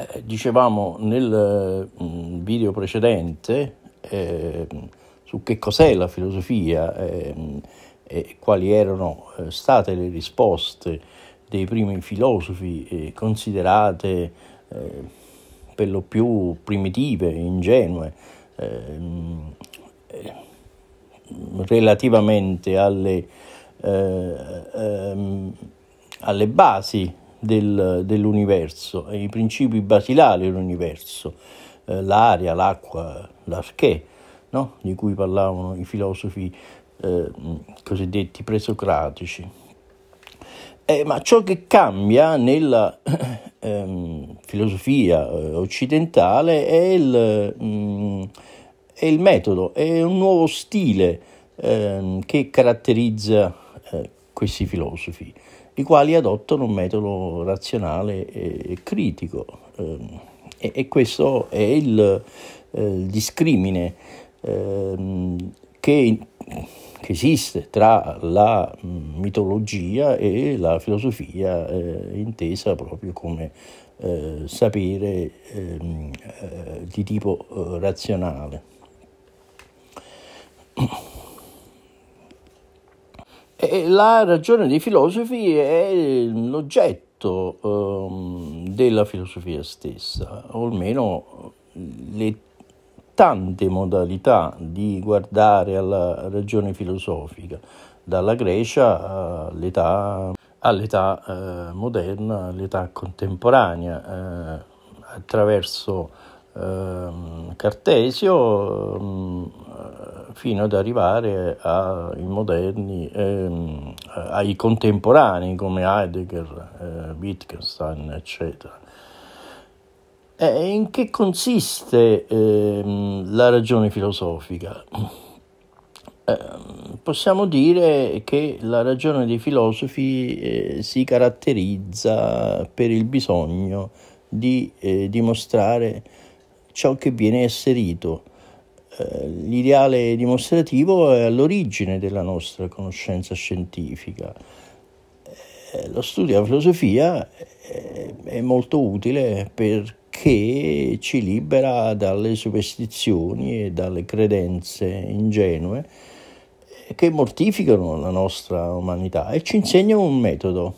Eh, dicevamo nel mh, mm, video precedente eh, su che cos'è la filosofia eh, e quali erano eh, state le risposte dei primi filosofi eh, considerate eh, per lo più primitive, ingenue, ehm, relativamente alle, ehm, alle basi del, dell'universo, i principi basilari dell'universo, eh, l'aria, l'acqua, l'archè, no? di cui parlavano i filosofi eh, cosiddetti presocratici. Eh, ma ciò che cambia nella ehm, filosofia eh, occidentale è il, mm, è il, metodo, è un nuovo stile ehm, che caratterizza eh, questi filosofi i quali adottano un metodo razionale e critico. Ehm, e, e questo è il, eh, il discrimine ehm, che, che, esiste tra la mitologia e la filosofia eh, intesa proprio come eh, sapere ehm, di tipo razionale. E la ragione dei filosofi è l'oggetto um, della filosofia stessa, o almeno le tante modalità di guardare alla ragione filosofica, dalla Grecia all'età, all'età eh, moderna, all'età contemporanea, eh, attraverso eh, Cartesio ehm, fino ad arrivare ai moderni, ehm, eh, ai contemporanei come Heidegger, eh, Wittgenstein, eccetera. E in che consiste ehm, la ragione filosofica? Eh, possiamo dire che la ragione dei filosofi eh, si caratterizza per il bisogno di eh, dimostrare ciò che viene asserito eh, l'ideale dimostrativo è all'origine della nostra conoscenza scientifica. Eh, lo studio della filosofia eh, è molto utile perché ci libera dalle superstizioni e dalle credenze ingenue che mortificano la nostra umanità e ci insegna un metodo,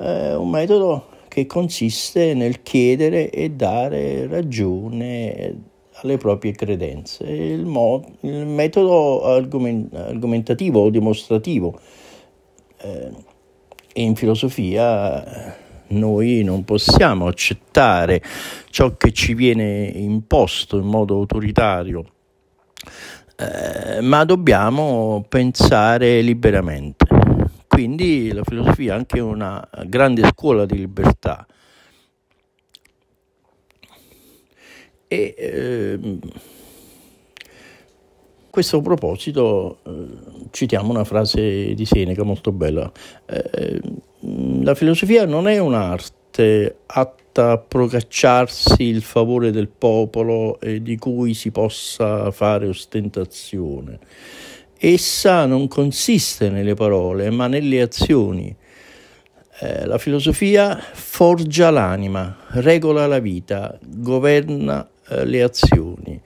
un metodo che consiste nel chiedere e dare ragione alle proprie credenze. Il, mo- il metodo argoment- argomentativo o dimostrativo. Eh, in filosofia noi non possiamo accettare ciò che ci viene imposto in modo autoritario, eh, ma dobbiamo pensare liberamente. Quindi la filosofia è anche una grande scuola di libertà E ehm, a questo proposito eh, citiamo una frase di Seneca molto bella. Eh, la filosofia non è un'arte atta a procacciarsi il favore del popolo e di cui si possa fare ostentazione. Essa non consiste nelle parole, ma nelle azioni eh, la filosofia forgia l'anima, regola la vita, governa eh, le azioni,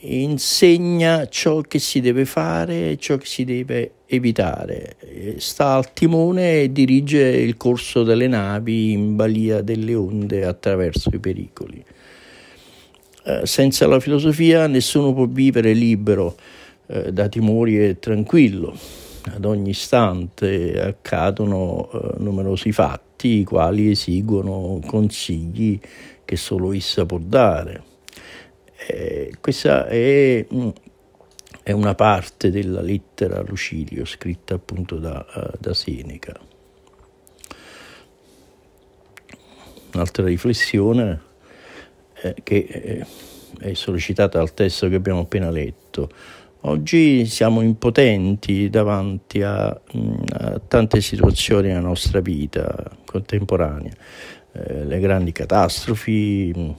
insegna ciò che si deve fare e ciò che si deve evitare, eh, sta al timone e dirige il corso delle navi in balia delle onde attraverso i pericoli. Eh, senza la filosofia nessuno può vivere libero eh, da timori e tranquillo. Ad ogni istante accadono eh, numerosi fatti i quali esigono consigli che solo essa può dare. Eh, questa è, mm, è, una parte della lettera a Lucilio scritta appunto da, eh, da Seneca. Un'altra riflessione eh, che eh, è sollecitata dal testo che abbiamo appena letto. Oggi siamo impotenti davanti a, mm, a, tante situazioni nella nostra vita contemporanea, eh, le grandi catastrofi, mm,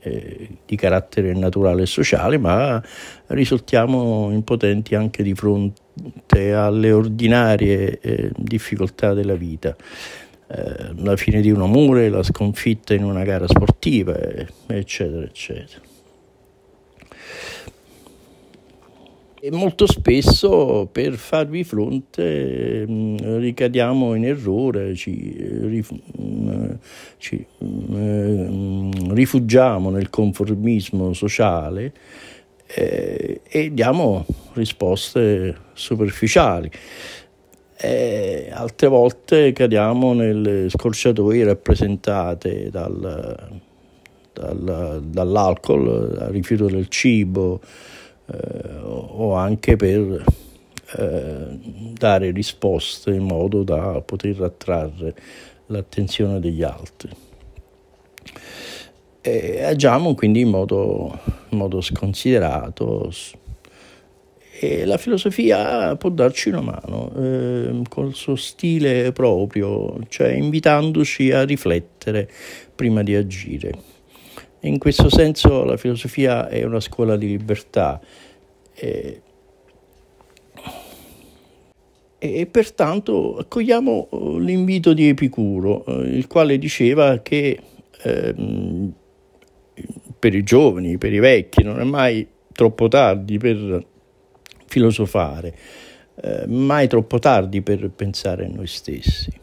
eh, di carattere naturale e sociale, ma risultiamo impotenti anche di fronte alle ordinarie eh, difficoltà della vita. Eh, la fine di un amore, la sconfitta in una gara sportiva, eh, eccetera, eccetera. E molto spesso per farvi fronte mm, ricadiamo in errore, ci, mh, eh, mm, ci mm, rifugiamo nel conformismo sociale eh, e diamo risposte superficiali. E eh, altre volte cadiamo nelle scorciatoie rappresentate dal, dal, dall'alcol, dal rifiuto del cibo eh, o anche per eh, dare risposte in modo da poter attrarre l'attenzione degli altri e agiamo quindi in modo, in modo sconsiderato. E la filosofia può darci una mano eh, col suo stile proprio, cioè invitandoci a riflettere prima di agire. In questo senso la filosofia è una scuola di libertà eh, e pertanto accogliamo oh, l'invito di Epicuro, eh, il quale diceva che ehm, per i giovani, per i vecchi, non è mai troppo tardi per filosofare, eh, mai troppo tardi per pensare a noi stessi.